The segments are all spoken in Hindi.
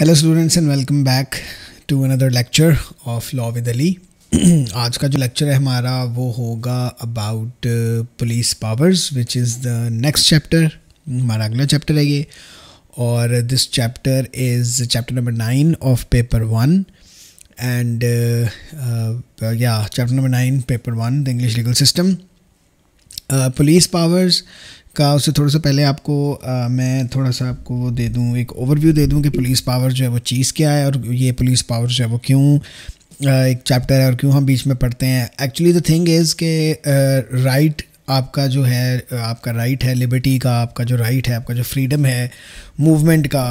hello students and welcome back to another lecture of law with Ali आज का जो लेक्चर है हमारा वो होगा about police powers which is the next chapter हमारा अगला चैप्टर है ये और this chapter is chapter number nine of paper one and या chapter number nine paper one the English legal system police powers का उससे थोड़ा सा पहले आपको आ, मैं थोड़ा सा आपको दे दूँ एक ओवरव्यू दे दूँ कि पुलिस पावर जो है वो चीज़ क्या है और ये पुलिस पावर जो है वो क्यों एक चैप्टर है और क्यों हम बीच में पढ़ते हैं एक्चुअली द थिंग इज़ के राइट आपका जो है आपका राइट है लिबर्टी का आपका जो राइट है आपका जो फ्रीडम है मूवमेंट का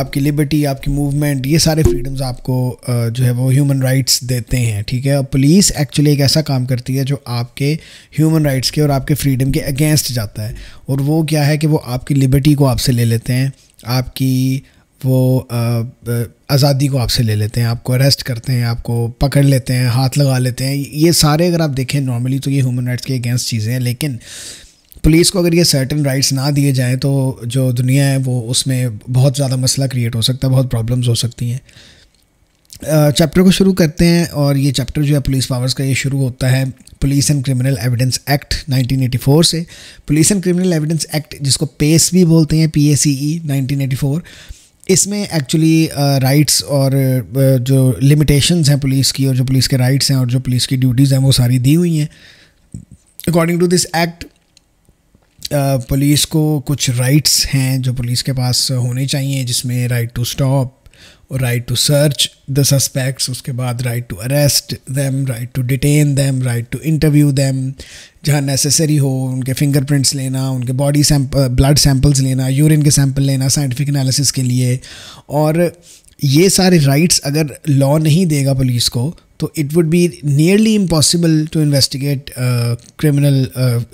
आपकी लिबर्टी आपकी मूवमेंट ये सारे फ्रीडम्स आपको जो है वो ह्यूमन राइट्स देते हैं ठीक है और पुलिस एक्चुअली एक ऐसा काम करती है जो आपके ह्यूमन राइट्स के और आपके फ्रीडम के अगेंस्ट जाता है और वो क्या है कि वो आपकी लिबर्टी को आपसे ले लेते हैं आपकी वो आज़ादी को आपसे ले लेते हैं आपको अरेस्ट करते हैं आपको पकड़ लेते हैं हाथ लगा लेते हैं ये सारे अगर आप देखें नॉर्मली तो ये ह्यूमन राइट्स के अगेंस्ट चीज़ें हैं लेकिन पुलिस को अगर ये सर्टन राइट्स ना दिए जाएँ तो जो दुनिया है वो उसमें बहुत ज़्यादा मसला क्रिएट हो सकता है बहुत प्रॉब्लम्स हो सकती हैं चैप्टर को शुरू करते हैं और ये चैप्टर जो है पुलिस पावर्स का ये शुरू होता है police and criminal evidence act 1984 से police and criminal evidence act जिसको पेस e भी बोलते हैं P A C E nineteen इसमें एक्चुअली राइट्स uh, और uh, जो लिमिटेशंस हैं पुलिस की और जो पुलिस के राइट्स हैं और जो पुलिस की ड्यूटीज़ हैं वो सारी दी हुई हैं according to this act police को कुछ राइट्स हैं जो पुलिस के पास होने चाहिए जिसमें right to stop right to search the suspects उसके बाद right to arrest them right to detain them right to interview them जहाँ नेसेसरी हो उनके फिंगरप्रिंट्स लेना उनके बॉडी सैम्पल ब्लड सैम्पल्स लेना यूरिन के सैम्पल लेना साइंटिफिक एनालिसिस के लिए और ये सारे राइट्स अगर लॉ नहीं देगा पुलिस को तो it would be nearly impossible to investigate criminal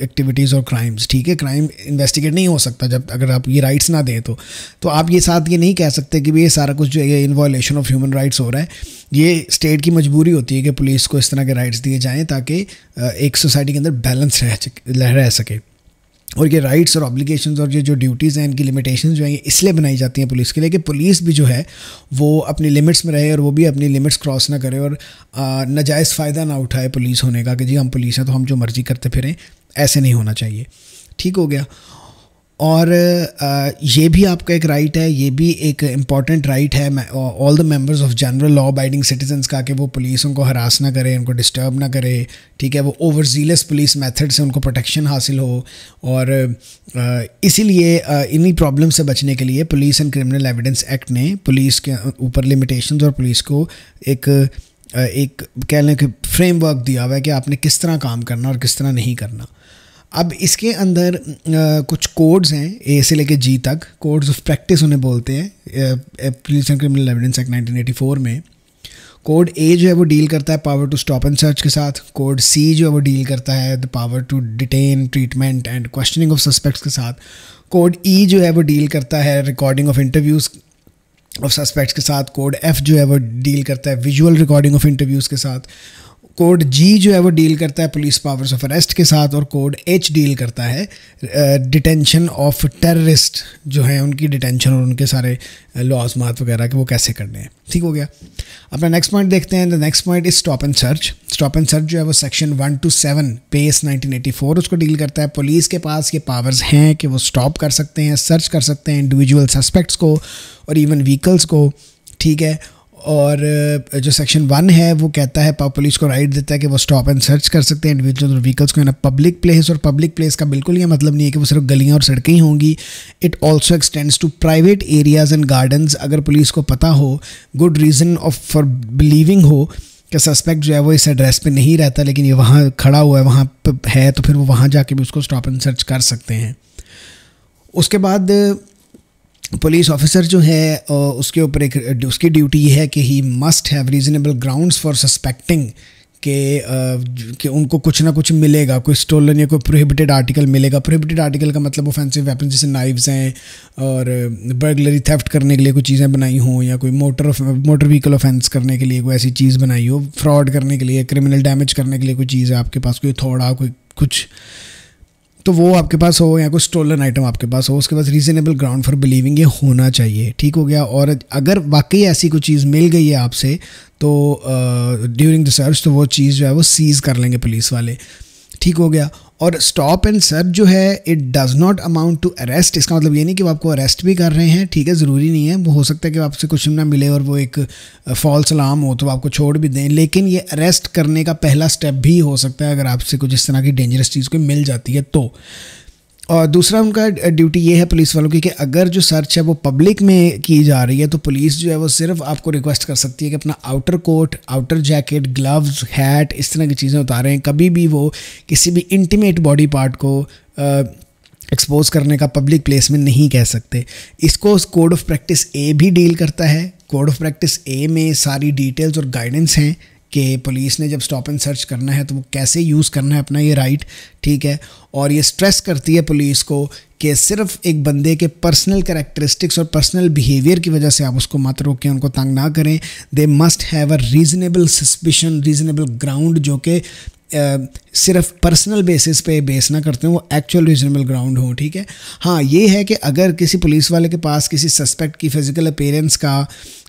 activities और क्राइम्स ठीक है क्राइम इन्वेस्टिगेट नहीं हो सकता जब अगर आप ये राइट्स ना दें तो तो आप ये साथ ये नहीं कह सकते कि भाई ये सारा कुछ जो है इन ऑफ ह्यूमन राइट्स हो रहा है ये स्टेट की मजबूरी होती है कि पुलिस को इस तरह के राइट्स दिए जाएँ ताकि uh, एक सोसाइटी के अंदर बैलेंस रह रह सके और ये राइट्स और ऑब्लिगेशंस और ये जो ड्यूटीज़ हैं इनकी लिमिटेशन जो हैं ये इसलिए बनाई जाती हैं पुलिस के लिए कि पुलिस भी जो है वो अपनी लिमिट्स में रहे और वो भी अपनी लिमिट्स क्रॉस ना करे और नाजायज़ फ़ायदा ना उठाए पुलिस होने का कि जी हम पुलिस हैं तो हम जो मर्ज़ी करते फिरें ऐसे नहीं होना चाहिए ठीक हो गया और ये भी आपका एक राइट है ये भी एक इम्पॉर्टेंट राइट है all the members of general law abiding citizens का कि वो पुलिस उनको हरास ना करें उनको डिस्टर्ब ना करे ठीक है वो ओवर जीलस पुलिस मेथड से उनको प्रोटेक्शन हासिल हो और इसीलिए इन्हीं प्रॉब्लम से बचने के लिए police and criminal evidence act ने पुलिस के ऊपर लिमिटेशन और पुलिस को एक एक कह लें कि फ्रेमवर्क दिया हुआ है कि आपने किस तरह काम करना और किस तरह नहीं करना अब इसके अंदर आ, कुछ कोड्स हैं ए से लेके जी तक कोड्स ऑफ प्रैक्टिस उन्हें बोलते हैं police and criminal evidence act 1984 में कोड ए जो है वो डील करता है power to stop and search के साथ कोड सी जो है वो डील करता है the power to detain treatment and questioning of suspects के साथ कोड ई e जो है वो डील करता है recording of interviews of suspects के साथ कोड एफ जो है वो डील करता है विजुअल रिकॉर्डिंग ऑफ इंटरव्यूज़ के साथ कोड जी जो है वो डील करता है पुलिस पावर्स ऑफ अरेस्ट के साथ और कोड एच डील करता है डिटेंशन ऑफ टेररिस्ट जो है उनकी डिटेंशन और उनके सारे लॉज मात वगैरह के वो कैसे करने हैं ठीक हो गया अपना नेक्स्ट पॉइंट देखते हैं the next point is stop and search stop and search जो है वो section one to seven PACE four उसको डील करता है पुलिस के पास ये पावर्स हैं कि वो स्टॉप कर सकते हैं सर्च कर सकते हैं इंडिविजुअल सस्पेक्ट्स को और इवन व्हीकल्स को ठीक है और जो सेक्शन वन है वो कहता है पुलिस को राइट देता है कि वो स्टॉप एंड सर्च कर सकते हैं इंडिविजुअल व्हीकल्स को इन पब्लिक प्लेस और पब्लिक प्लेस का बिल्कुल ये मतलब नहीं है कि वो सिर्फ गलियाँ और सड़कें ही होंगी it also extends to private areas and gardens अगर पुलिस को पता हो good reason of for believing हो कि सस्पेक्ट जो है वो इस एड्रेस पर नहीं रहता लेकिन ये वहाँ खड़ा हुआ है वहाँ है तो फिर वो वहाँ जाके भी उसको स्टॉप एंड सर्च कर सकते हैं उसके बाद पुलिस ऑफिसर जो है उसके ऊपर एक उसकी ड्यूटी है कि he must have reasonable grounds for suspecting के कि उनको कुछ ना कुछ मिलेगा कोई स्टोलन या कोई प्रोहिबिटेड आर्टिकल मिलेगा प्रोहिबिटेड आर्टिकल का मतलब ऑफेंसिव वेपन जैसे नाइव्स हैं और बर्गलरी थेफ्ट करने के लिए कोई चीज़ें बनाई हों या कोई मोटर मोटर व्हीकल ऑफेंस करने के लिए कोई ऐसी चीज़ बनाई हो फ्रॉड करने के लिए क्रिमिनल डैमेज करने के लिए कोई चीज़ है आपके पास कोई थोड़ा कोई कुछ तो वो आपके पास हो या कोई स्टोलन आइटम आपके पास हो उसके पास रीजनेबल ग्राउंड फॉर बिलीविंग ये होना चाहिए ठीक हो गया और अगर वाकई ऐसी कोई चीज़ मिल गई है आपसे तो ड्यूरिंग द सर्च तो वो चीज़ जो है वो सीज़ कर लेंगे पुलिस वाले ठीक हो गया और स्टॉप एंड सर्च जो है it does not amount to arrest इसका मतलब ये नहीं कि वो आपको अरेस्ट भी कर रहे हैं ठीक है ज़रूरी नहीं है वो हो सकता है कि आपसे कुछ ना मिले और वो एक फॉल्स अलार्म हो तो आपको छोड़ भी दें लेकिन ये अरेस्ट करने का पहला स्टेप भी हो सकता है अगर आपसे कुछ इस तरह की डेंजरस चीज़ कोई मिल जाती है तो और दूसरा उनका ड्यूटी ये है पुलिस वालों की कि अगर जो सर्च है वो पब्लिक में की जा रही है तो पुलिस जो है वो सिर्फ आपको रिक्वेस्ट कर सकती है कि अपना outer coat outer jacket gloves hat इस तरह की चीज़ें उतारें कभी भी वो किसी भी इंटीमेट बॉडी पार्ट को एक्सपोज करने का पब्लिक प्लेस में नहीं कह सकते इसको कोड ऑफ प्रैक्टिस ए भी डील करता है कोड ऑफ प्रैक्टिस ए में सारी डिटेल्स और गाइडेंस हैं कि पुलिस ने जब स्टॉप एंड सर्च करना है तो वो कैसे यूज़ करना है अपना ये राइट ठीक है और ये स्ट्रेस करती है पुलिस को कि सिर्फ एक बंदे के पर्सनल करेक्टरिस्टिक्स और पर्सनल बिहेवियर की वजह से आप उसको मत रोकें उनको तंग ना करें they must have a reasonable suspicion reasonable ground जो कि सिर्फ पर्सनल बेसिस पे बेस ना करते हैं वो एक्चुअल रीजनेबल ग्राउंड हो ठीक है हाँ ये है कि अगर किसी पुलिस वाले के पास किसी सस्पेक्ट की फ़िज़िकल अपेयरेंस का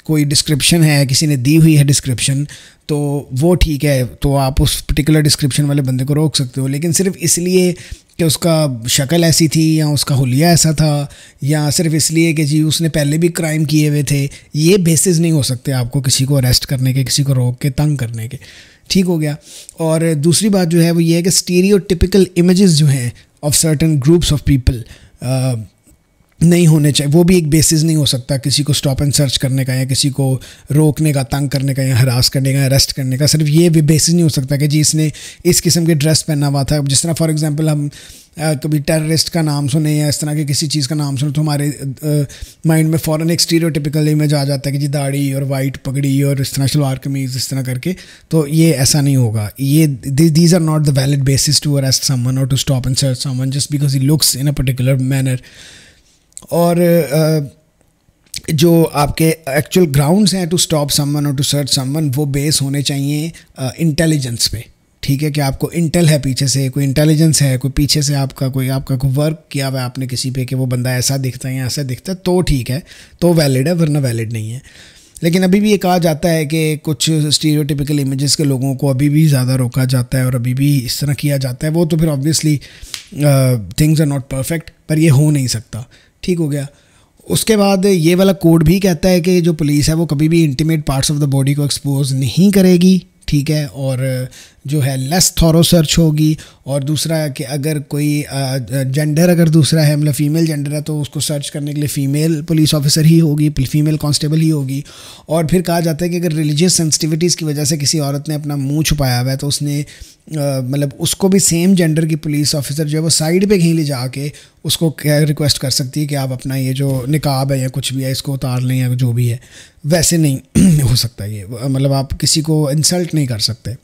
कोई डिस्क्रिप्शन है किसी ने दी हुई है डिस्क्रिप्शन तो वो ठीक है तो आप उस पर्टिकुलर डिस्क्रिप्शन वाले बंदे को रोक सकते हो लेकिन सिर्फ इसलिए कि उसका शक्ल ऐसी थी या उसका हुलिया ऐसा था या सिर्फ इसलिए कि जी उसने पहले भी क्राइम किए हुए थे ये बेसिस नहीं हो सकते आपको किसी को अरेस्ट करने के किसी को रोक के तंग करने के ठीक हो गया और दूसरी बात जो है वो ये है कि स्टीरियो टिपिकल इमेज़ जो हैं of certain groups of people नहीं होने चाहिए वो भी एक बेसिस नहीं हो सकता किसी को स्टॉप एंड सर्च करने का या किसी को रोकने का तंग करने का या हरास करने का अरेस्ट करने का सिर्फ ये भी बेसिस नहीं हो सकता कि जी इसने इस किस्म के ड्रेस पहना हुआ था जिस तरह फॉर एग्जांपल हम कभी टेररिस्ट का नाम सुने या इस तरह के किसी चीज़ का नाम सुने तो हमारे माइंड में फ़ौरन एक स्टीरियोटिपिकल इमेज आ जाता है कि जी दाढ़ी और वाइट पगड़ी और इस तरह शलवार कमीज़ इस तरह करके तो ये ऐसा नहीं होगा ये these are not the valid basis to arrest someone और to stop and search someone just because he looks in a particular manner और जो आपके एक्चुअल ग्राउंड्स हैं टू स्टॉप समवन और टू सर्च समवन वो बेस होने चाहिए इंटेलिजेंस पे ठीक है कि आपको इंटेल है पीछे से कोई इंटेलिजेंस है कोई पीछे से आपका कोई आपका कोई वर्क किया हुआ है आपने किसी पे कि वो बंदा ऐसा दिखता है या ऐसा दिखता है तो ठीक है तो वैलिड है वरना वैलिड नहीं है लेकिन अभी भी ये कहा जाता है कि कुछ स्टीरियोटिपिकल इमेजेस के लोगों को अभी भी ज़्यादा रोका जाता है और अभी भी इस तरह किया जाता है वो तो फिर obviously things are not perfect पर ये हो नहीं सकता ठीक हो गया उसके बाद ये वाला कोड भी कहता है कि जो पुलिस है वो कभी भी intimate parts of the body को एक्सपोज नहीं करेगी ठीक है और जो है लेस थॉरो सर्च होगी और दूसरा कि अगर कोई जेंडर अगर दूसरा है मतलब फ़ीमेल जेंडर है तो उसको सर्च करने के लिए फ़ीमेल पुलिस ऑफिसर ही होगी फीमेल कांस्टेबल ही होगी और फिर कहा जाता है कि अगर रिलीजियस सेंसिटिविटीज़ की वजह से किसी औरत ने अपना मुंह छुपाया हुआ है तो उसने मतलब उसको भी सेम जेंडर की पुलिस ऑफिसर जो है वो साइड पर कहीं ले जाके उसको रिक्वेस्ट कर सकती है कि आप अपना ये जो निकाब है या कुछ भी है इसको उतार लें या जो भी है वैसे नहीं हो सकता ये मतलब आप किसी को इंसल्ट नहीं कर सकते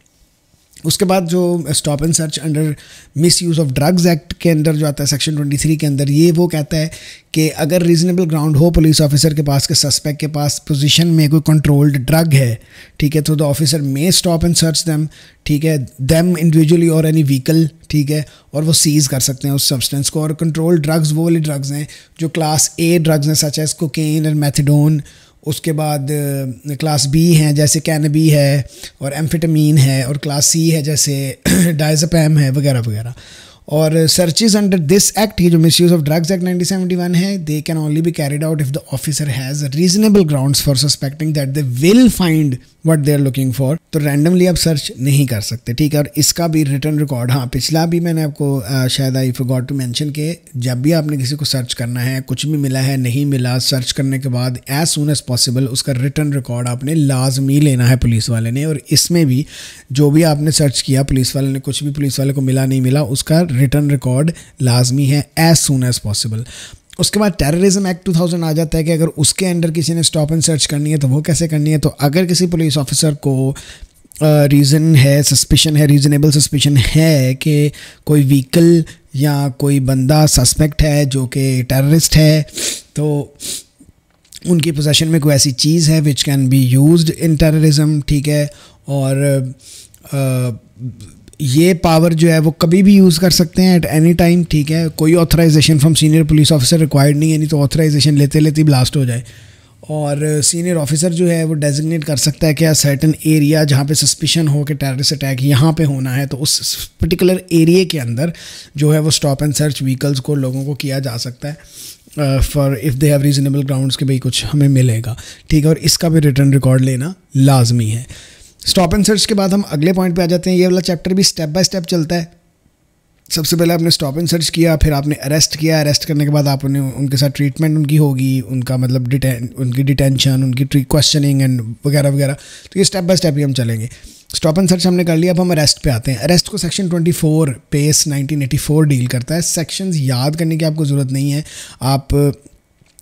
उसके बाद जो stop and search under misuse of drugs act के अंदर जो आता है सेक्शन 23 के अंदर ये वो कहता है कि अगर रीजनेबल ग्राउंड हो पुलिस ऑफिसर के पास के सस्पेक्ट के पास पोजीशन में कोई कंट्रोल्ड ड्रग है ठीक है तो the officer may stop and search them ठीक है दैम इंडिविजुअली और एनी व्हीकल ठीक है और वो सीज कर सकते हैं उस सब्सटेंस को और कंट्रोल्ड ड्रग्स वो वाले ड्रग्स हैं जो क्लास ए ड्रग्स हैं such as cocaine and methadone उसके बाद क्लास बी हैं जैसे कैनबी है और एम्फिटमीन है और क्लास सी है जैसे डाइजपैम है वगैरह वगैरह और सर्चिज अंडर दिस एक्ट की जो misuse of drugs act 1971 है they can only be carried out if the officer has reasonable ground for suspecting that they will find what they are looking for तो रैंडमली आप सर्च नहीं कर सकते ठीक है और इसका भी रिटर्न रिकॉर्ड हाँ पिछला भी मैंने आपको आ, शायद आई गॉट टू मैंशन के जब भी आपने किसी को सर्च करना है कुछ भी मिला है नहीं मिला सर्च करने के बाद एज सुन एज पॉसिबल उसका रिटर्न रिकॉर्ड आपने लाजमी लेना है पुलिस वाले ने और इसमें भी जो भी आपने सर्च किया पुलिस वाले ने कुछ भी पुलिस वाले को मिला नहीं मिला उसका रिटर्न रिकॉर्ड लाजमी है एज सुन एज पॉसिबल उसके बाद टेररिज्म एक्ट 2000 आ जाता है कि अगर उसके अंडर किसी ने स्टॉप एंड सर्च करनी है तो वो कैसे करनी है तो अगर किसी पुलिस ऑफिसर को रीज़न uh, है सस्पिशन है रीज़नेबल सस्पिशन है कि कोई व्हीकल या कोई बंदा सस्पेक्ट है जो कि टेररिस्ट है तो उनकी पोजेशन में कोई ऐसी चीज़ है which can be used in terrorism ठीक है और uh, ये पावर जो है वो कभी भी यूज़ कर सकते हैं एट एनी टाइम ठीक है कोई authorization from senior police officer required नहीं है नहीं तो ऑथराइजेशन लेते लेते ब्लास्ट हो जाए और सीनियर uh, ऑफिसर जो है वो डेजिग्नेट कर सकता है कि सर्टन एरिया जहाँ पे सस्पिशन हो कि टेररिस्ट अटैक यहाँ पे होना है तो उस पर्टिकुलर एरिए के अंदर जो है वो स्टॉप एंड सर्च व्हीकल्स को लोगों को किया जा सकता है for if they have reasonable grounds के भाई कुछ हमें मिलेगा ठीक है और इसका भी रिटर्न रिकॉर्ड लेना लाजमी है स्टॉप एंड सर्च के बाद हम अगले पॉइंट पे आ जाते हैं ये वाला चैप्टर भी स्टेप बाय स्टेप चलता है सबसे पहले आपने स्टॉप एंड सर्च किया फिर आपने अरेस्ट किया अरेस्ट करने के बाद आपने उनके साथ ट्रीटमेंट उनकी होगी उनका मतलब डिटेन उनकी डिटेंशन उनकी क्वेश्चनिंग एंड वगैरह वगैरह तो ये स्टेप बाय स्टेप ही हम चलेंगे स्टॉप एंड सर्च हमने कर लिया अब हम अरेस्ट पे आते हैं अरेस्ट को सेक्शन 24 पेस 1984 डील करता है सेक्शंस याद करने की आपको ज़रूरत नहीं है आप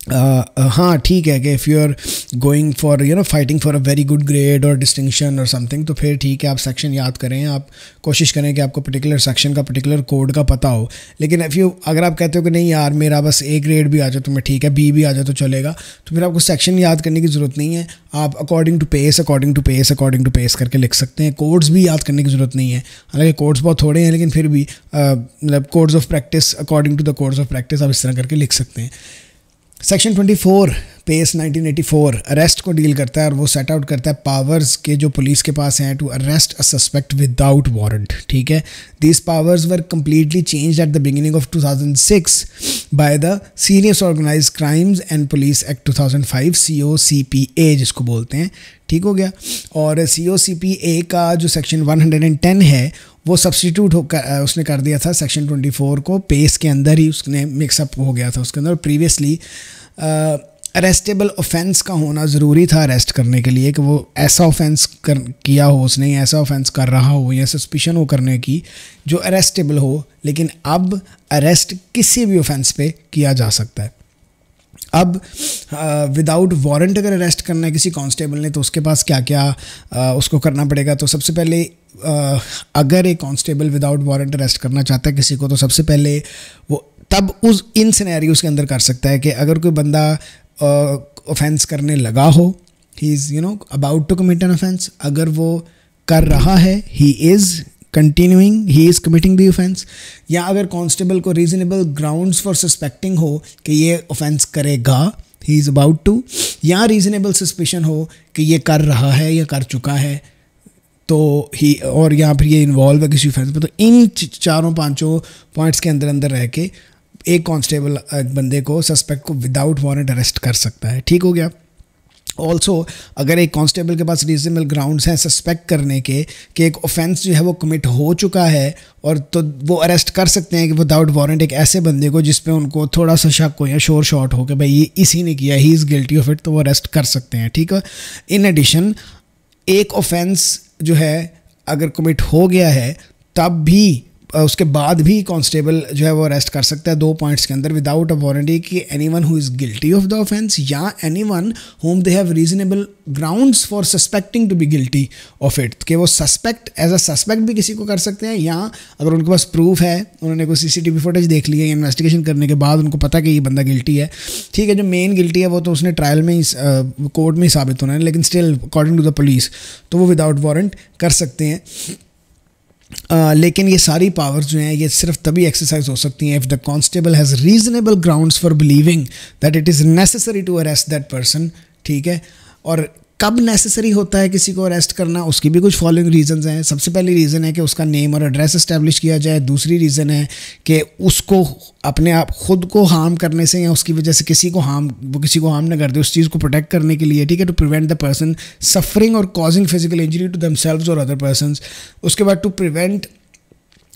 Uh, uh, हाँ ठीक है कि if you are going for you know fighting for a very good grade और डिस्टिंक्शन और समथिंग तो फिर ठीक है आप सेक्शन याद करें आप कोशिश करें कि आपको पर्टिकुलर सेक्शन का पर्टिकुलर कोड का पता हो लेकिन इफ़ यू अगर आप कहते हो कि नहीं यार मेरा बस ए ग्रेड भी आ जाए तो मैं ठीक है बी भी आ जाए तो चलेगा तो फिर आपको सेक्शन याद करने की ज़रूरत नहीं है आप according to PACE according to PACE according to PACE करके लिख सकते हैं कोड्स भी याद करने की ज़रूरत नहीं है हालांकि कोड्स बहुत थोड़े हैं लेकिन फिर भी uh, मतलब codes of practice according to the codes of practice आप इस तरह करके लिख सकते हैं सेक्शन 24 पेस 1984 अरेस्ट को डील करता है और वो सेट आउट करता है पावर्स के जो पुलिस के पास हैं to arrest a suspect without warrant ठीक है these powers were completely change at the beginning of 2006 by the serious organize crimes and police act 2005 SOCPA जिसको बोलते हैं ठीक हो गया और सी ओ सी पी ए का जो सेक्शन 110 है वो सब्सटीट्यूट होकर उसने कर दिया था सेक्शन 24 को पेस के अंदर ही उसने मिक्सअप हो गया था उसके अंदर प्रीवियसली अरेस्टेबल ऑफेंस का होना ज़रूरी था अरेस्ट करने के लिए कि वो ऐसा ऑफेंस कर किया हो उसने ऐसा ऑफेंस कर रहा हो या सस्पिशन हो करने की जो अरेस्टेबल हो लेकिन अब अरेस्ट किसी भी ऑफेंस पे किया जा सकता है अब विदाउट वारंट अगर अरेस्ट करना है किसी कांस्टेबल ने तो उसके पास क्या क्या आ, उसको करना पड़ेगा तो सबसे पहले अगर एक कांस्टेबल विदाउट वारंट अरेस्ट करना चाहता है किसी को तो सबसे पहले वो तब उस इन सिनेरियोज के अंदर कर सकता है कि अगर कोई बंदा ऑफेंस करने लगा हो he is you know about to commit an offence अगर वो कर रहा है he is continuing he is committing the offence या अगर कांस्टेबल को रीजनेबल ग्राउंड्स फॉर सस्पेक्टिंग हो कि ये ऑफेंस करेगा ही इज़ अबाउट टू या रीजनेबल सस्पेशन हो कि ये कर रहा है या कर चुका है तो ही और यहाँ पर ये इन्वॉल्व है किसी फैंस में तो इन चारों पांचों पॉइंट्स के अंदर अंदर रह के एक कांस्टेबल बंदे को सस्पेक्ट को विदाउट वारंट अरेस्ट कर सकता है ठीक हो गया ऑल्सो अगर एक कांस्टेबल के पास रीजनेबल ग्राउंड्स हैं सस्पेक्ट करने के कि एक ऑफेंस जो है वो कमिट हो चुका है और तो वो अरेस्ट कर सकते हैं कि विदाउट वारंट एक ऐसे बंदे को जिसपे उनको थोड़ा सा शक हो या शोर शॉट हो कि भाई ये इसी ने किया he is guilty of it तो वो अरेस्ट कर सकते हैं ठीक है इन एडिशन एक ऑफेंस जो है अगर कमिट हो गया है तब भी उसके बाद भी कांस्टेबल जो है वो अरेस्ट कर सकता है दो पॉइंट्स के अंदर विदाउट अ वारंटी कि any one who is guilty of the offence या any one whom they have reasonable grounds for suspecting to be guilty of it कि वो सस्पेक्ट एज अ सस्पेक्ट भी किसी को कर सकते हैं या अगर उनके पास प्रूफ है उन्होंने कोई सीसीटीवी फुटेज देख ली है इन्वेस्टिगेशन करने के बाद उनको पता कि ये बंदा गिल्टी है ठीक है जो मेन गिल्टी है वो तो उसने ट्रायल में ही कोर्ट में ही साबित होना है लेकिन still according to the police तो वो विदाउट वारंट कर सकते हैं आ, लेकिन ये सारी पावर्स जो हैं ये सिर्फ तभी एक्सरसाइज हो सकती हैं if the constable has reasonable grounds for believing that it is necessary to arrest that person ठीक है और कब नेसेसरी होता है किसी को अरेस्ट करना उसकी भी कुछ फॉलोइंग रीजंस हैं सबसे पहली रीज़न है कि उसका नेम और एड्रेस इस्टेब्लिश किया जाए दूसरी रीज़न है कि उसको अपने आप खुद को हार्म करने से या उसकी वजह से किसी को हार्म वो किसी को हार्म ना कर दे उस चीज़ को प्रोटेक्ट करने के लिए ठीक है to prevent the person suffering और causing physical injury to themselves और अदर पर्सन उसके बाद to prevent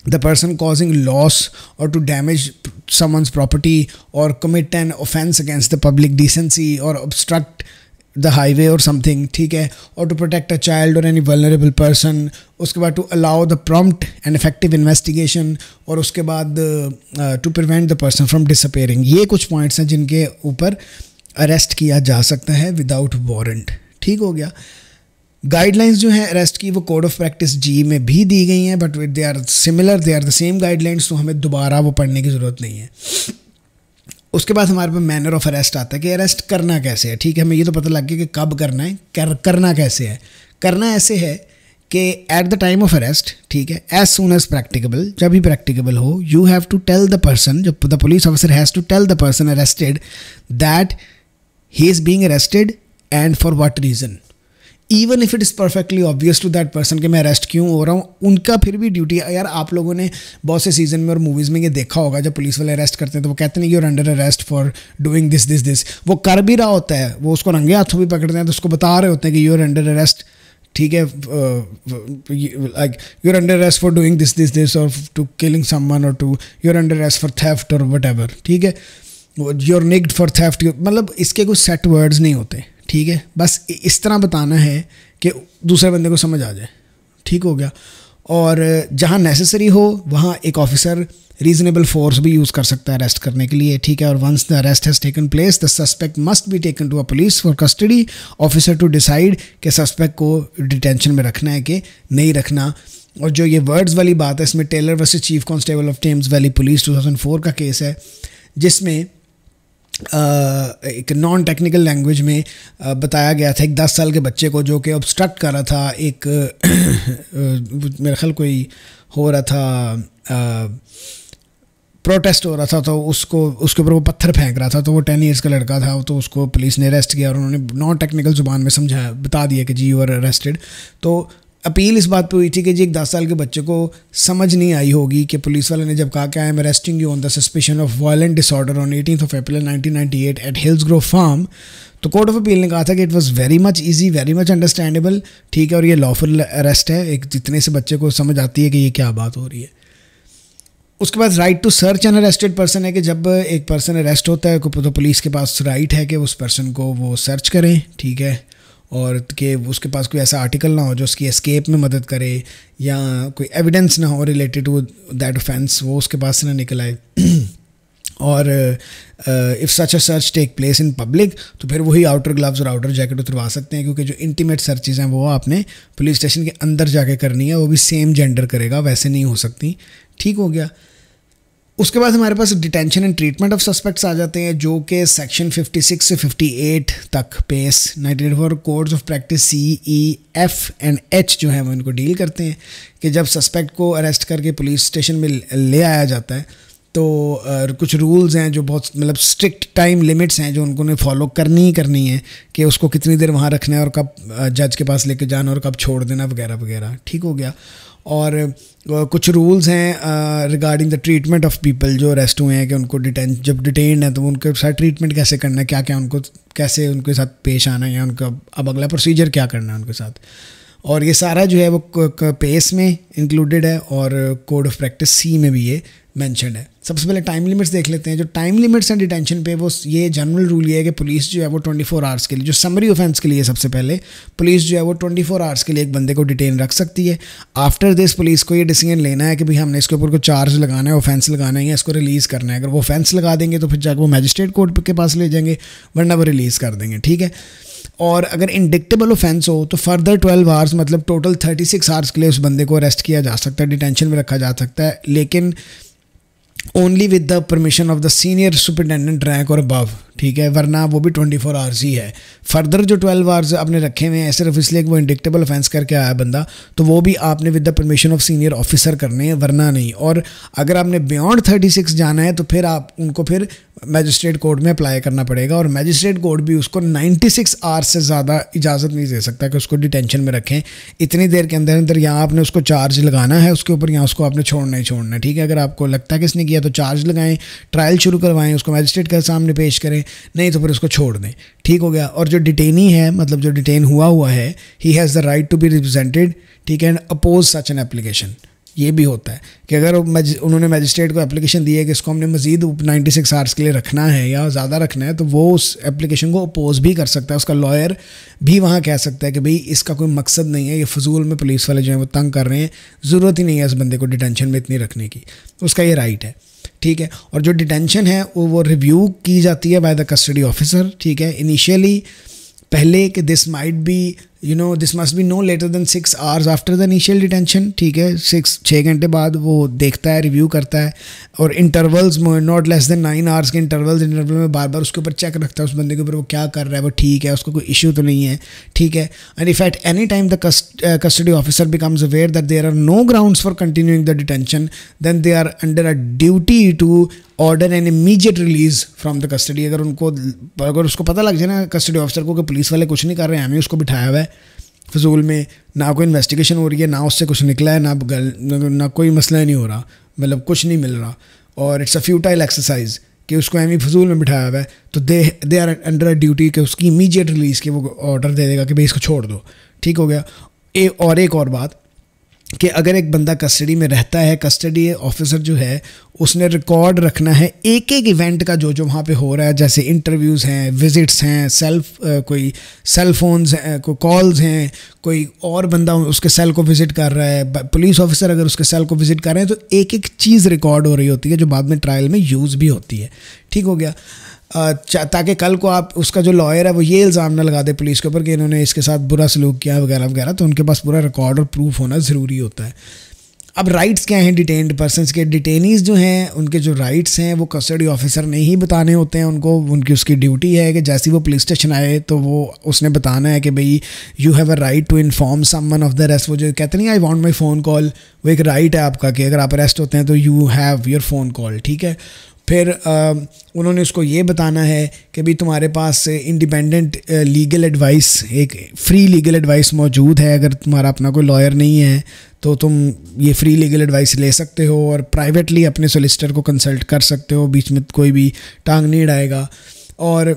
the person causing loss और टू डैमेज समन्स प्रॉपर्टी और commit an offence against the public decency और ऑब्स्ट्रक्ट द हाईवे और समथिंग ठीक है और टू प्रोटेक्ट अ चाइल्ड और एनी वलनरेबल पर्सन उसके बाद to allow the prompt and effective investigation और उसके बाद to prevent the person from disappearing ये कुछ पॉइंट्स हैं जिनके ऊपर अरेस्ट किया जा सकता है विदाउट वारंट ठीक हो गया गाइडलाइंस जो हैं अरेस्ट की वो कोड ऑफ प्रैक्टिस जी में भी दी गई हैं but they are similar they are the same guidelines तो हमें दोबारा वो पढ़ने की ज़रूरत नहीं है उसके बाद हमारे पे मैनर ऑफ अरेस्ट आता है कि अरेस्ट करना कैसे है ठीक है हमें ये तो पता लग गया कि कब करना है कर, करना कैसे है करना ऐसे है कि at the time of arrest ठीक है एज सुन एज प्रैक्टिकेबल जब भी प्रैक्टिकेबल हो you have to tell the person जो the police officer has to tell the person arrested that he is being arrested and for what reason even if it is perfectly obvious to that person कि मैं अरेस्ट क्यों हो रहा हूँ उनका फिर भी ड्यूटी यार आप लोगों ने बहुत से सीजन में और मूवीज़ में ये देखा होगा जब पुलिस वाले अरेस्ट करते हैं तो वो कहते हैं you're under arrest for doing this this this वो कर भी रहा होता है वो उसको रंगे हाथों भी पकड़ते हैं तो उसको बता रहे होते हैं कि यूर अंडर अरेस्ट ठीक है like you're under arrest for doing this this this और टू किलिंग समवन और to you're under arrest for theft और वट एवर ठीक है यूर निग्ड फॉर थेफ्ट मतलब इसके कुछ सेट वर्ड्स नहीं होते ठीक है बस इस तरह बताना है कि दूसरे बंदे को समझ आ जाए ठीक हो गया और जहाँ नेसेसरी हो वहाँ एक ऑफिसर रीजनेबल फोर्स भी यूज़ कर सकता है अरेस्ट करने के लिए ठीक है और once the arrest has taken place the suspect must be taken to a police for custody officer to decide कि सस्पेक्ट को डिटेंशन में रखना है कि नहीं रखना और जो ये वर्ड्स वाली बात है इसमें Taylor versus chief constable of Thames Valley police 2004 का केस है जिसमें एक नॉन टेक्निकल लैंग्वेज में बताया गया था एक दस साल के बच्चे को जो कि ऑब्स्ट्रक्ट कर रहा था एक मेरे ख्याल कोई हो रहा था प्रोटेस्ट हो रहा था तो उसको उसके ऊपर वो पत्थर फेंक रहा था तो वो टेन ईयर्स का लड़का था तो उसको पुलिस ने अरेस्ट किया और उन्होंने नॉन टेक्निकल ज़ुबान में समझाया बता दिया कि जी यू आर अरेस्टेड तो अपील इस बात पे हुई थी कि जी एक दस साल के बच्चे को समझ नहीं आई होगी कि पुलिस वाले ने जब कहा कि I am arresting you on the suspicion of violent disorder on eighteen of April at at Hills Grove farm तो कोर्ट ऑफ अपील ने कहा था कि it was very much easy very much understandable ठीक है और ये लॉफुल अरेस्ट है एक जितने से बच्चे को समझ आती है कि ये क्या बात हो रही है उसके बाद right to search an arrested person है कि जब एक पर्सन अरेस्ट होता है तो पुलिस के पास राइट है कि उस पर्सन को वो सर्च करें ठीक है और कि उसके पास कोई ऐसा आर्टिकल ना हो जो उसकी एस्केप में मदद करे या कोई एविडेंस ना हो रिलेटेड टू दैट ऑफेंस वो उसके पास ना निकल आए और if such a search take place in public तो फिर वही आउटर ग्लव्स और आउटर जैकेट उतरवा सकते हैं क्योंकि जो इंटीमेट सर्चिज़ हैं वो आपने पुलिस स्टेशन के अंदर जाके करनी है वो भी सेम जेंडर करेगा वैसे नहीं हो सकती ठीक हो गया उसके बाद हमारे पास detention and treatment of suspects आ जाते हैं जो कि सेक्शन 56 से 58 तक PACE eighty four codes of practice C E F and H जो है वो इनको डील करते हैं कि जब सस्पेक्ट को अरेस्ट करके पुलिस स्टेशन में ले आया जाता है तो कुछ रूल्स हैं जो बहुत मतलब स्ट्रिक्ट टाइम लिमिट्स हैं जो उनको ने फॉलो करनी ही करनी है कि उसको कितनी देर वहाँ रखना है और कब जज के पास लेके जाना और कब छोड़ देना वगैरह वगैरह ठीक हो गया और कुछ रूल्स हैं regarding the treatment of people जो अरेस्ट हुए हैं कि उनको डिटेन जब डिटेन है तो उनके साथ ट्रीटमेंट कैसे करना है क्या क्या उनको कैसे उनके साथ पेश आना है या उनका अब अगला प्रोसीजर क्या करना है उनके साथ और ये सारा जो है वो पेस में इंक्लूडेड है और कोड ऑफ प्रैक्टिस सी में भी ये मैंशनड है सबसे पहले टाइम लिमिट्स देख लेते हैं जो टाइम लिमिट्स हैं डिटेंशन पे वो ये जनरल रूल ये है कि पुलिस जो है वो 24 फोर आवर्स के लिए जो समरी ऑफेंस के लिए सबसे पहले पुलिस जो है वो 24 फोर आवर्स के लिए एक बंदे को डिटेन रख सकती है आफ्टर दिस पुलिस को ये डिसीजन लेना है कि भाई हमने इसके ऊपर को चार्ज लगाना है ऑफेंस लगाना है या इसको रिलीज़ करना है अगर वो ऑफेंस लगा देंगे तो फिर जाकर वो मैजिस्ट्रेट कोर्ट के पास ले जाएंगे वरना वो रिलीज़ कर देंगे ठीक है और अगर इंडिक्टेबल ऑफेंस हो तो फर्दर ट्वेल्व आवर्स मतलब टोटल थर्टी सिक्स आवर्स के लिए उस बंदे को अरेस्ट किया जा सकता है डिटेंशन में रखा जा सकता है लेकिन only with the permission of the senior superintendent rank और अबव ठीक है वरना वो भी 24 फोर आवर्स ही है फर्दर जो 12 आवर्स आपने रखे हुए हैं सिर्फ इसलिए कि वो इंडिक्टेबल ऑफेंस करके आया बंदा तो वो भी आपने with the permission of senior officer करने हैं वरना नहीं और अगर आपने बियॉन्ड 36 जाना है तो फिर आप उनको फिर मैजिस्ट्रेट कोर्ट में अप्लाई करना पड़ेगा और मैजिस्ट्रेट कोर्ट भी उसको 96 आवर्स से ज़्यादा इजाज़त नहीं दे सकता कि उसको डिटेंशन में रखें इतनी देर के अंदर अंदर यहाँ आपने उसको चार्ज लगाना है उसके ऊपर यहाँ उसको आपने छोड़ना ही छोड़ना है ठीक है अगर आपको लगता है किसने किया तो चार्ज लगाएं ट्रायल शुरू करवाएं उसको मैजिस्ट्रेट के सामने पेश करें नहीं तो फिर उसको छोड़ दें ठीक हो गया और जो डिटेनी है मतलब जो डिटेन हुआ हुआ है he has the right to be represented ठीक है and oppose such an application ये भी होता है कि अगर मज, उन्होंने मजिस्ट्रेट को एप्लीकेशन दी है कि इसको हमने मजीद नाइन्टी सिक्स आवर्स के लिए रखना है या ज़्यादा रखना है तो वो उस एप्लीकेशन को अपोज भी कर सकता है उसका लॉयर भी वहाँ कह सकता है कि भाई इसका कोई मकसद नहीं है ये फजूल में पुलिस वाले जो हैं वो तंग कर रहे हैं ज़रूरत ही नहीं है इस बंदे को डिटेंशन में इतनी रखने की तो उसका ये राइट है ठीक है और जो डिटेंशन है वो वो रिव्यू की जाती है बाय द कस्टडी ऑफिसर ठीक है इनिशियली पहले कि this might be you know this must be no later than six hours after the initial detention ठीक है सिक्स छः घंटे बाद वो देखता है रिव्यू करता है और intervals not less than nine hours के इंटरवल्स इंटरवल में बार बार उसके ऊपर चेक रखता है उस बंदे के ऊपर वो क्या कर रहा है वो ठीक है उसको कोई इशू तो नहीं है ठीक है and if at any time the custody officer becomes aware that there are no ground for continuing the detention then they are under a duty to order and immediate release from the custody अगर उनको अगर उसको पता लग जाए ना कस्टडी ऑफिसर को कि पुलिस वाले कुछ नहीं कर रहे हैं हमें उसको बिठाया हुआ है फजूल में ना कोई इन्वेस्टिगेशन हो रही है ना उससे कुछ निकला है ना गल ना कोई मसला नहीं हो रहा मतलब कुछ नहीं मिल रहा और इट्स अ फ्यूटाइल एक्सरसाइज कि उसको एम फजूल में बिठाया हुआ है तो they they are under a duty कि उसकी इमीजिएट रिलीज़ के वो ऑर्डर दे देगा कि भाई इसको छोड़ दो ठीक हो गया ए और एक और बात कि अगर एक बंदा कस्टडी में रहता है कस्टडी ऑफिसर जो है उसने रिकॉर्ड रखना है एक एक इवेंट का जो जो वहाँ पे हो रहा है जैसे इंटरव्यूज़ हैं विजिट्स हैं सेल्फ कोई सेल फोन्स हैं कोई कॉल्स हैं कोई और बंदा उसके सेल को विज़िट कर रहा है पुलिस ऑफिसर अगर उसके सेल को विज़िट कर रहे हैं तो एक एक चीज़ रिकॉर्ड हो रही होती है जो बाद में ट्रायल में यूज़ भी होती है ठीक हो गया ताकि कल को आप उसका जो लॉयर है वो ये इल्ज़ाम ना लगा दे पुलिस के ऊपर कि इन्होंने इसके साथ बुरा सलूक किया वगैरह वगैरह तो उनके पास पूरा रिकॉर्ड और प्रूफ होना ज़रूरी होता है अब राइट्स क्या हैं डिटेन पर्सनस के डिटेनीज जो हैं उनके जो राइट्स हैं वो कस्टडी ऑफिसर ने ही बताने होते हैं उनको उनकी उसकी ड्यूटी है कि जैसे वो पुलिस स्टेशन आए तो वो उसने बताना है कि भई you have a right to inform someone of the arrest वो जो कहते नहीं I want my phone call वो एक राइट है आपका कि अगर आप अरेस्ट होते हैं तो you have your phone call ठीक है फिर उन्होंने उसको ये बताना है कि भी तुम्हारे पास इंडिपेंडेंट लीगल एडवाइस एक फ्री लीगल एडवाइस मौजूद है अगर तुम्हारा अपना कोई लॉयर नहीं है तो तुम ये फ्री लीगल एडवाइस ले सकते हो और प्राइवेटली अपने सोलिसटर को कंसल्ट कर सकते हो बीच में कोई भी टांग नहीं डाएगा और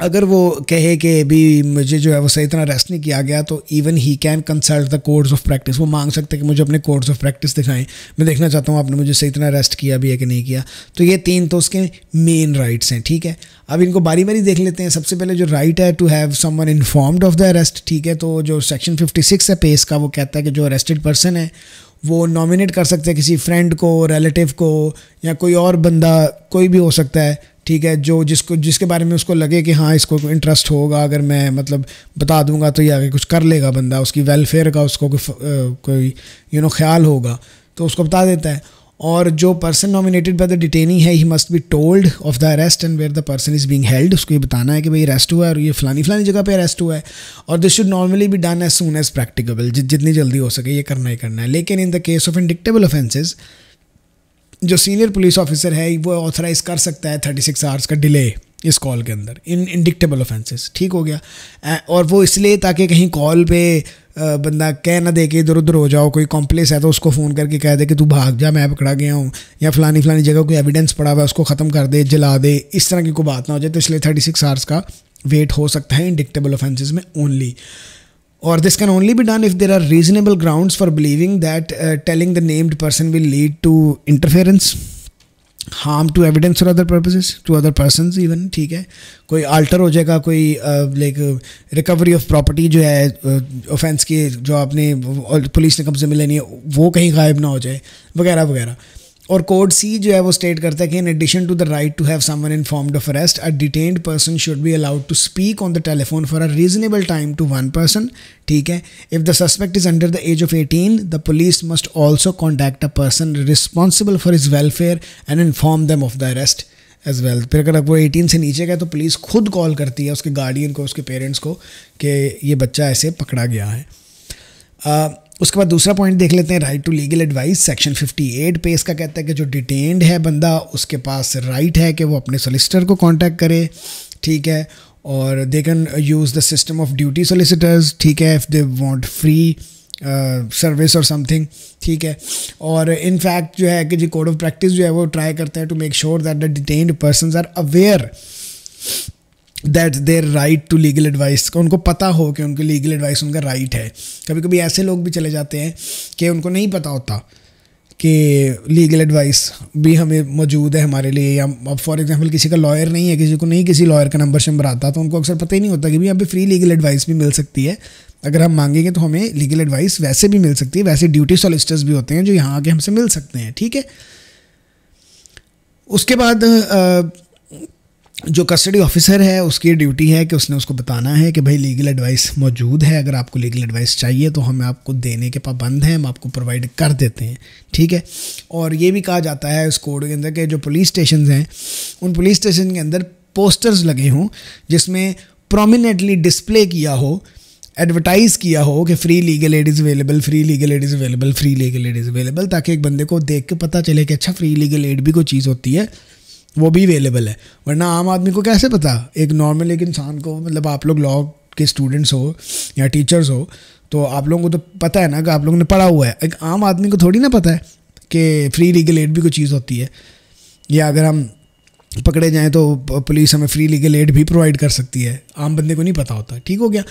अगर वो कहे कि अभी मुझे जो है वो सही तरह रेस्ट नहीं किया गया तो even he can consult the codes of practice वो मांग सकते हैं कि मुझे अपने कोर्स ऑफ प्रैक्टिस दिखाएं मैं देखना चाहता हूँ आपने मुझे सही तरह रेस्ट किया भी है कि नहीं किया तो ये तीन तो उसके मेन राइट्स हैं ठीक है अब इनको बारी बारी देख लेते हैं सबसे पहले जो राइट है to have someone informed of the arrest ठीक है तो जो सेक्शन सिक्स है पेस का वो कहता है कि जो अरेस्टेड पर्सन है वो नॉमिनेट कर सकते हैं किसी फ्रेंड को रिलेटिव को या कोई और बंदा कोई भी हो सकता है ठीक है जो जिसको जिसके बारे में उसको लगे कि हाँ इसको इंटरेस्ट होगा अगर मैं मतलब बता दूंगा तो ये आगे कुछ कर लेगा बंदा उसकी वेलफेयर का उसको कोई यू नो ख्याल होगा तो उसको बता देता है और जो person nominated by the detainee है he must be told of the arrest and where the person is being held उसको ये बताना है कि भाई अरेस्ट हुआ है और ये फलानी फलानी जगह पे अरेस्ट हुआ है और this should normally be done as soon as practicable जितनी जल्दी हो सके ये करना ही करना है लेकिन in the case of indictable offences जो सीनियर पुलिस ऑफिसर है वो ऑथराइज कर सकता है थर्टी सिक्स आवर्स का डिले इस कॉल के अंदर इन इंडिक्टेबल ऑफेंसेस ठीक हो गया और वो इसलिए ताकि कहीं कॉल पे बंदा कह ना दे के इधर उधर हो जाओ कोई कॉम्प्लेस है तो उसको फ़ोन करके कह दे कि तू भाग जा मैं पकड़ा गया हूँ या फलानी फलानी जगह कोई एविडेंस पड़ा हुआ है उसको ख़त्म कर दे जला दे इस तरह की कोई बात ना हो जाए तो इसलिए थर्टी सिक्स आवर्स का वेट हो सकता है इंडिक्टेबल ऑफेंसेज में only Or this can only be done if there are reasonable grounds for believing that uh, telling the named person will lead to interference, harm to evidence or other purposes, to other persons even, ठीक है कोई आल्टर हो जाएगा कोई लाइक रिकवरी ऑफ प्रॉपर्टी जो है ऑफेंस uh, की जो आपने पुलिस ने कब्जे में लेनी है वो कहीं गायब ना हो जाए वगैरह वगैरह और कोड सी जो है वो स्टेट करता है कि in addition to the right to have someone informed of arrest a detained person should be allowed to speak on the telephone for a reasonable time to one person ठीक है if the suspect is under the age of eighteen the police must also contact a person responsible for his welfare and inform them of the arrest as well फिर अगर वो एटीन से नीचे गए तो पुलिस खुद कॉल करती है उसके गार्डियन को उसके पेरेंट्स को कि ये बच्चा ऐसे पकड़ा गया है uh, उसके बाद दूसरा पॉइंट देख लेते हैं right to legal advice section 58 पे इसका कहता है कि जो डिटेंड है बंदा उसके पास राइट है कि वो अपने सोलिसिटर को कांटेक्ट करे ठीक है और they can use the system of duty solicitors ठीक है if they want free service और समथिंग ठीक है और इनफैक्ट जो है कि जी कोड ऑफ प्रैक्टिस जो है वो ट्राई करते हैं to make sure that the detained person are aware that their right to legal advice उनको पता हो कि उनके लीगल एडवाइस उनका राइट right है कभी कभी ऐसे लोग भी चले जाते हैं कि उनको नहीं पता होता कि लीगल एडवाइस भी हमें मौजूद है हमारे लिए या अब फॉर एग्जांपल किसी का लॉयर नहीं है किसी को नहीं किसी लॉयर का नंबर शंबर आता तो उनको अक्सर पता ही नहीं होता कि भी यहाँ पे फ्री लीगल एडवाइस भी मिल सकती है अगर हम मांगेंगे तो हमें लीगल एडवाइस वैसे भी मिल सकती है वैसे ड्यूटी सॉलिसिटर्स भी होते हैं जो यहाँ आके हमसे मिल सकते हैं ठीक है उसके बाद जो कस्टडी ऑफिसर है उसकी ड्यूटी है कि उसने उसको बताना है कि भाई लीगल एडवाइस मौजूद है अगर आपको लीगल एडवाइस चाहिए तो हम आपको देने के पाबंद हैं हम आपको प्रोवाइड कर देते हैं ठीक है और ये भी कहा जाता है इस कोड के अंदर कि जो पुलिस स्टेशन हैं उन पुलिस स्टेशन के अंदर पोस्टर्स लगे हों जिसमें प्रोमिनेंटली डिस्प्ले किया हो एडवर्टाइज़ किया हो कि free legal aid is available free legal aid is available free legal aid is available ताकि एक बंदे को देख के पता चले कि अच्छा फ्री लीगल एड भी कोई चीज़ होती है वो भी अवेलेबल है वरना आम आदमी को कैसे पता एक नॉर्मल एक इंसान को मतलब आप लोग लॉ के स्टूडेंट्स हो या टीचर्स हो तो आप लोगों को तो पता है ना कि आप लोगों ने पढ़ा हुआ है एक आम आदमी को थोड़ी ना पता है कि फ्री लीगल एड भी कोई चीज़ होती है या अगर हम पकड़े जाएँ तो पुलिस हमें फ्री लीगल एड भी प्रोवाइड कर सकती है आम बंदे को नहीं पता होता ठीक हो गया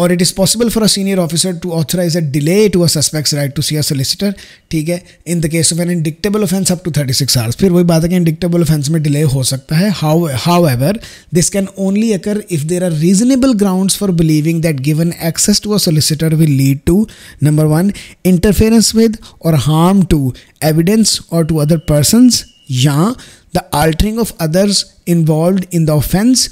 और it is possible for a senior officer to authorise a delay to a suspect's right to see a solicitor ठीक है in the case of an indictable offence up to thirty six hours फिर वही बात है कि इंडिक्टेबल ऑफेंस में डिले हो सकता है how however this can only occur if there are reasonable grounds for believing that given access to a solicitor will lead to number one interference with और हार्म टू एविडेंस और टू अदर पर्सनस या the altering of others involve in the offence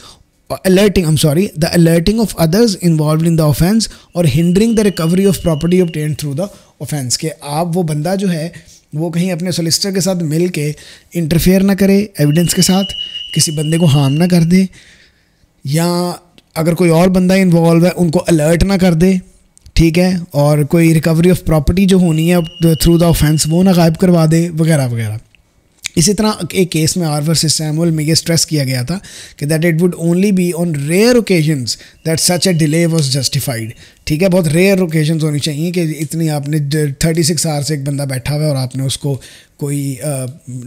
am sorry the alerting of others involve in the offence और hindering the recovery of property of obtained through the offence के आप वो बंदा जो है वो कहीं अपने सोलिसिटर के साथ मिल के इंटरफेयर ना करे एविडेंस के साथ किसी बंदे को हार्म ना कर दे या अगर कोई और बंदा इन्वॉल्व है उनको अलर्ट ना कर दे ठीक है और कोई रिकवरी ऑफ प्रॉपर्टी जो होनी है थ्रू द ऑफेंस वो ना गायब करवा दे वगैरह वगैरह इसी तरह एक केस में आर वर्सेस सैमुअल में ये स्ट्रेस किया गया था कि that it would only be on rare occasions that such a delay was justified ठीक है बहुत रेयर ओकेजन्स होनी चाहिए कि इतनी आपने थर्टी सिक्स आवर्स एक बंदा बैठा हुआ है और आपने उसको कोई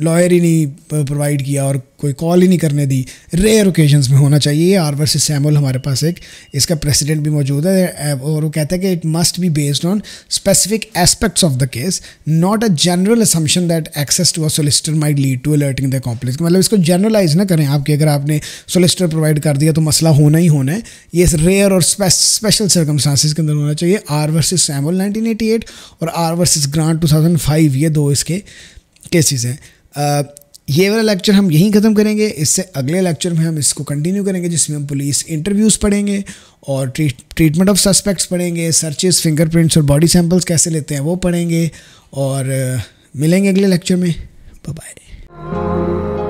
लॉयर ही नहीं प्रोवाइड किया और कोई कॉल ही नहीं करने दी रेयर ओकेजन्स में होना चाहिए ये आर वर्सेस सैमुल हमारे पास एक इसका प्रेसिडेंट भी मौजूद है और वो कहते हैं कि it must be based on specific aspects of the case not a general assumption that access to a solicitor may lead to alerting the accomplices मतलब इसको जनरलाइज ना करें आपके अगर आपने सोलिसिटर प्रोवाइड कर दिया तो मसला होना ही होना है ये रेयर और स्पेशल सर्कमस्टांसिस के अंदर होना चाहिए आर वर्सेज सैमुल नाइनटीन और आर वर्सेज ग्रांट टू ये दो इसके केसेस हैं ये वाला लेक्चर हम यहीं ख़त्म करेंगे इससे अगले लेक्चर में हम इसको कंटिन्यू करेंगे जिसमें हम पुलिस इंटरव्यूज़ पढ़ेंगे और ट्रीटमेंट ऑफ सस्पेक्ट्स पढ़ेंगे सर्चेस फिंगरप्रिंट्स और बॉडी सैंपल्स कैसे लेते हैं वो पढ़ेंगे और मिलेंगे अगले लेक्चर में बाय